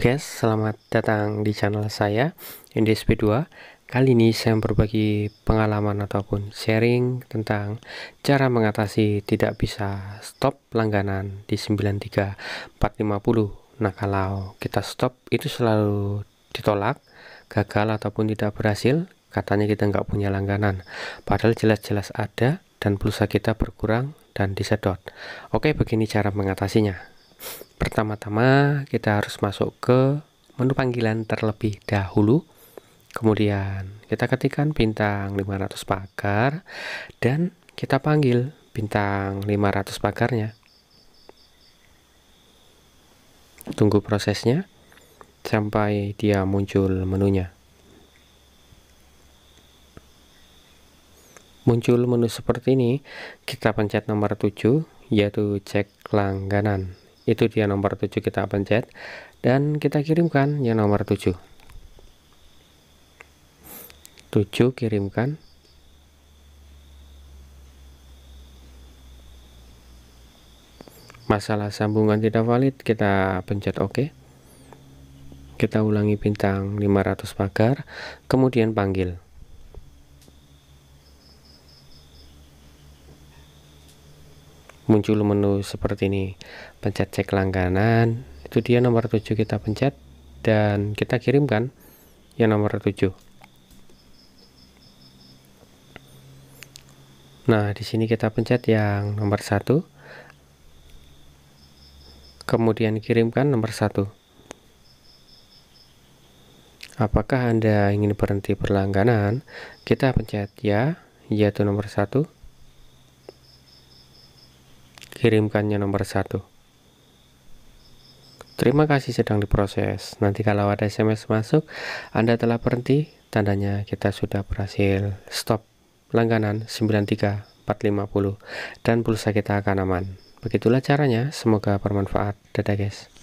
Guys, selamat datang di channel saya, NDSP2. Kali ini saya berbagi pengalaman ataupun sharing tentang cara mengatasi tidak bisa stop langganan di 93450. Nah, kalau kita stop itu selalu ditolak, gagal ataupun tidak berhasil, katanya kita nggak punya langganan. Padahal jelas-jelas ada dan pulsa kita berkurang dan disedot. Oke, begini cara mengatasinya. Pertama-tama kita harus masuk ke menu panggilan terlebih dahulu. Kemudian kita ketikkan bintang 500 pagar dan kita panggil bintang 500 pagarnya. Tunggu prosesnya sampai dia muncul menunya. Muncul menu seperti ini, kita pencet nomor 7 yaitu cek langganan itu dia nomor 7 kita pencet dan kita kirimkan yang nomor 7 7 kirimkan masalah sambungan tidak valid kita pencet OK kita ulangi bintang 500 pagar kemudian panggil muncul menu seperti ini pencet cek langganan itu dia nomor 7 kita pencet dan kita kirimkan yang nomor 7 nah di sini kita pencet yang nomor satu kemudian kirimkan nomor satu apakah anda ingin berhenti berlangganan kita pencet ya yaitu nomor satu kirimkannya nomor satu. Terima kasih sedang diproses. Nanti kalau ada SMS masuk, Anda telah berhenti, tandanya kita sudah berhasil. Stop. Langganan 93450 dan pulsa kita akan aman. Begitulah caranya, semoga bermanfaat. Dadah guys.